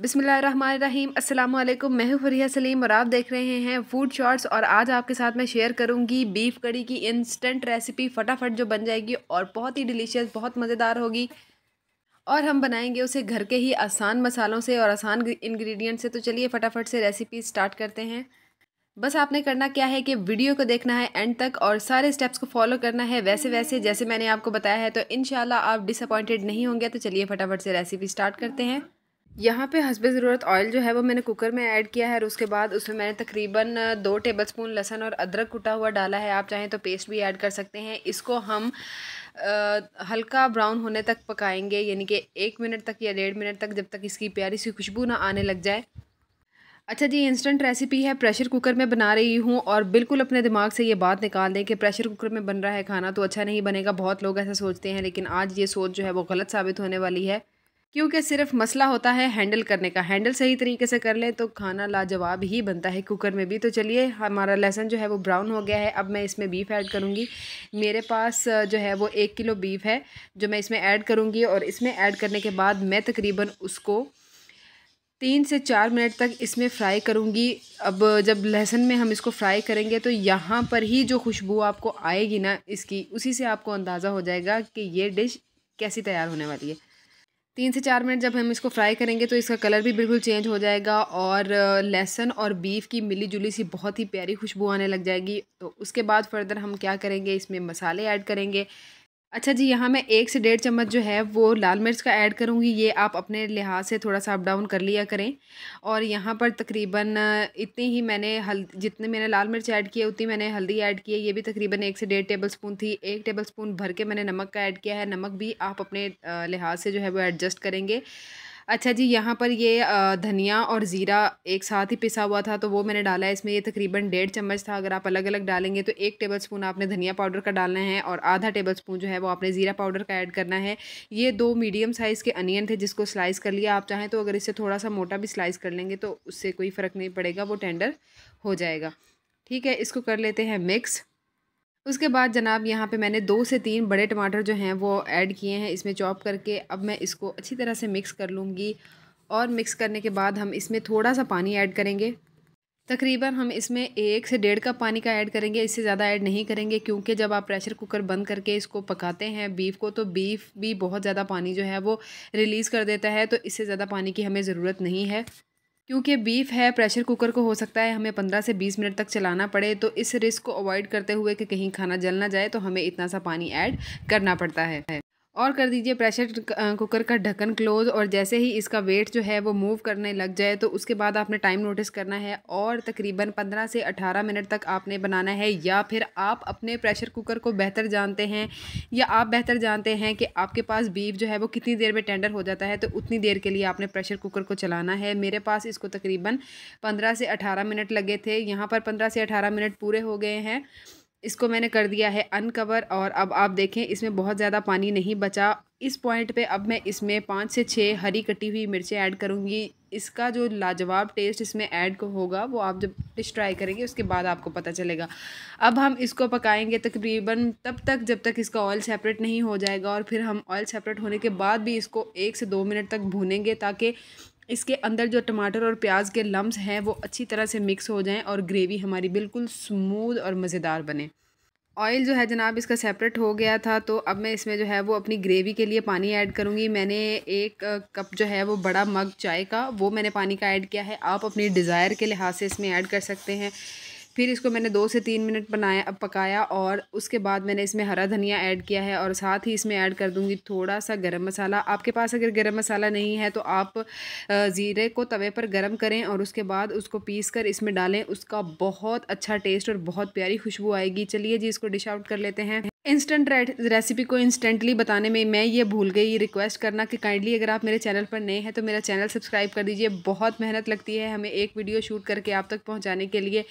बिसमीम अल्लाम मैं हूँ फरिया सलीम और आप देख रहे हैं फूड शॉर्ट्स और आज आपके साथ मैं शेयर करूँगी बीफ कड़ी की इंस्टेंट रेसिपी फटाफट जो बन जाएगी और बहुत ही डिलीशियस बहुत मज़ेदार होगी और हम बनाएंगे उसे घर के ही आसान मसालों से और आसान इंग्रेडिएंट से तो चलिए फटाफट से रेसिपी स्टार्ट करते हैं बस आपने करना क्या है कि वीडियो को देखना है एंड तक और सारे स्टेप्स को फॉलो करना है वैसे वैसे जैसे मैंने आपको बताया है तो इन आप डिसअपॉइंटेड नहीं होंगे तो चलिए फटाफट से रेसिपी स्टार्ट करते हैं यहाँ पे हसब ज़रूरत ऑयल जो है वो मैंने कुकर में ऐड किया है और उसके बाद उसमें मैंने तकरीबन दो टेबल स्पून लहसन और अदरक कुटा हुआ डाला है आप चाहें तो पेस्ट भी ऐड कर सकते हैं इसको हम आ, हल्का ब्राउन होने तक पकाएंगे यानी कि एक मिनट तक या डेढ़ मिनट तक जब तक इसकी प्यारी सी खुशबू ना आने लग जाए अच्छा जी इंस्टेंट रेसिपी है प्रेशर कुकर में बना रही हूँ और बिल्कुल अपने दिमाग से ये बात निकाल दें कि प्रेशर कुकर में बन रहा है खाना तो अच्छा नहीं बनेगा बहुत लोग ऐसा सोचते हैं लेकिन आज ये सोच जो है वो गलत साबित होने वाली है क्योंकि सिर्फ मसला होता है हैंडल करने का हैंडल सही तरीके से कर लें तो खाना लाजवाब ही बनता है कुकर में भी तो चलिए हमारा लहसन जो है वो ब्राउन हो गया है अब मैं इसमें बीफ ऐड करूँगी मेरे पास जो है वो एक किलो बीफ है जो मैं इसमें ऐड करूँगी और इसमें ऐड करने के बाद मैं तकरीबन उसको तीन से चार मिनट तक इसमें फ्राई करूँगी अब जब लहसुन में हम इसको फ्राई करेंगे तो यहाँ पर ही जो खुशबू आपको आएगी ना इसकी उसी से आपको अंदाज़ा हो जाएगा कि ये डिश कैसी तैयार होने वाली है तीन से चार मिनट जब हम इसको फ्राई करेंगे तो इसका कलर भी बिल्कुल चेंज हो जाएगा और लहसुन और बीफ की मिली जुली सी बहुत ही प्यारी खुशबू आने लग जाएगी तो उसके बाद फर्दर हम क्या करेंगे इसमें मसाले ऐड करेंगे अच्छा जी यहाँ मैं एक से डेढ़ चम्मच जो है वो लाल मिर्च का ऐड करूँगी ये आप अपने लिहाज से थोड़ा सा अप डाउन कर लिया करें और यहाँ पर तकरीबन इतनी ही मैंने हल जितने मैंने लाल मिर्च ऐड किए उतनी मैंने हल्दी ऐड की है ये भी तकरीबन एक से डेढ़ टेबल स्पून थी एक टेबल स्पून भर के मैंने नमक का ऐड किया है नमक भी आप अपने लिहाज से जो है वो एडजस्ट करेंगे अच्छा जी यहाँ पर ये धनिया और ज़ीरा एक साथ ही पिसा हुआ था तो वो मैंने डाला है इसमें ये तकरीबन डेढ़ चम्मच था अगर आप अलग अलग डालेंगे तो एक टेबल स्पून आपने धनिया पाउडर का डालना है और आधा टेबल स्पून जो है वो आपने ज़ीरा पाउडर का ऐड करना है ये दो मीडियम साइज़ के अनियन थे जिसको स्लाइस कर लिया आप चाहें तो अगर इससे थोड़ा सा मोटा भी स्लाइस कर लेंगे तो उससे कोई फ़र्क नहीं पड़ेगा वो टेंडर हो जाएगा ठीक है इसको कर लेते हैं मिक्स उसके बाद जनाब यहाँ पे मैंने दो से तीन बड़े टमाटर जो हैं वो ऐड किए हैं इसमें चॉप करके अब मैं इसको अच्छी तरह से मिक्स कर लूँगी और मिक्स करने के बाद हम इसमें थोड़ा सा पानी ऐड करेंगे तकरीबन हम इसमें एक से डेढ़ कप पानी का ऐड करेंगे इससे ज़्यादा ऐड नहीं करेंगे क्योंकि जब आप प्रेशर कुकर बंद करके इसको पकाते हैं बीफ को तो बीफ भी बहुत ज़्यादा पानी जो है वो रिलीज़ कर देता है तो इससे ज़्यादा पानी की हमें ज़रूरत नहीं है क्योंकि बीफ है प्रेशर कुकर को हो सकता है हमें पंद्रह से बीस मिनट तक चलाना पड़े तो इस रिस्क को अवॉइड करते हुए कि कहीं खाना जल ना जाए तो हमें इतना सा पानी ऐड करना पड़ता है और कर दीजिए प्रेशर कुकर का ढक्कन क्लोज और जैसे ही इसका वेट जो है वो मूव करने लग जाए तो उसके बाद आपने टाइम नोटिस करना है और तकरीबन 15 से 18 मिनट तक आपने बनाना है या फिर आप अपने प्रेशर कुकर को बेहतर जानते हैं या आप बेहतर जानते हैं कि आपके पास बीफ जो है वो कितनी देर में टेंडर हो जाता है तो उतनी देर के लिए आपने प्रेशर कुकर को चलाना है मेरे पास इसको तकरीबन पंद्रह से अठारह मिनट लगे थे यहाँ पर पंद्रह से अठारह मिनट पूरे हो गए हैं इसको मैंने कर दिया है अनकवर और अब आप देखें इसमें बहुत ज़्यादा पानी नहीं बचा इस पॉइंट पे अब मैं इसमें पाँच से छः हरी कटी हुई मिर्चें ऐड करूँगी इसका जो लाजवाब टेस्ट इसमें ऐड होगा वो आप जब डिश ट्राई करेंगे उसके बाद आपको पता चलेगा अब हम इसको पकाएंगे तकरीबन तब तक जब तक इसका ऑयल सेपरेट नहीं हो जाएगा और फिर हम ऑयल सेपरेट होने के बाद भी इसको एक से दो मिनट तक भूनेंगे ताकि इसके अंदर जो टमाटर और प्याज के लम्ब हैं वो अच्छी तरह से मिक्स हो जाएँ और ग्रेवी हमारी बिल्कुल स्मूद और मज़ेदार बने ऑयल जो है जनाब इसका सेपरेट हो गया था तो अब मैं इसमें जो है वो अपनी ग्रेवी के लिए पानी ऐड करूँगी मैंने एक कप जो है वो बड़ा मग चाय का वो मैंने पानी का ऐड किया है आप अपनी डिज़ायर के लिहाज से इसमें ऐड कर सकते हैं फिर इसको मैंने दो से तीन मिनट बनाया पकाया और उसके बाद मैंने इसमें हरा धनिया ऐड किया है और साथ ही इसमें ऐड कर दूंगी थोड़ा सा गरम मसाला आपके पास अगर गरम मसाला नहीं है तो आप ज़ीरे को तवे पर गरम करें और उसके बाद उसको पीस कर इसमें डालें उसका बहुत अच्छा टेस्ट और बहुत प्यारी खुशबू आएगी चलिए जी इसको डिश आउट कर लेते हैं इंस्टेंट रेसिपी को इंस्टेंटली बताने में मैं ये भूल गई रिक्वेस्ट करना कि काइंडली अगर आप मेरे चैनल पर नए हैं तो मेरा चैनल सब्सक्राइब कर दीजिए बहुत मेहनत लगती है हमें एक वीडियो शूट करके आप तक पहुंचाने के लिए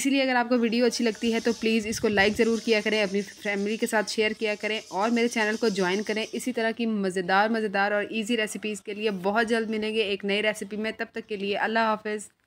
इसीलिए अगर आपको वीडियो अच्छी लगती है तो प्लीज़ इसको लाइक ज़रूर किया करें अपनी फैमिली के साथ शेयर किया करें और मेरे चैनल को ज्वाइन करें इसी तरह की मज़ेदार मज़ेदार और ईजी रेसिपीज़ के लिए बहुत जल्द मिलेंगे एक नई रेसिपी में तब तक के लिए अल्लाह हाफिज़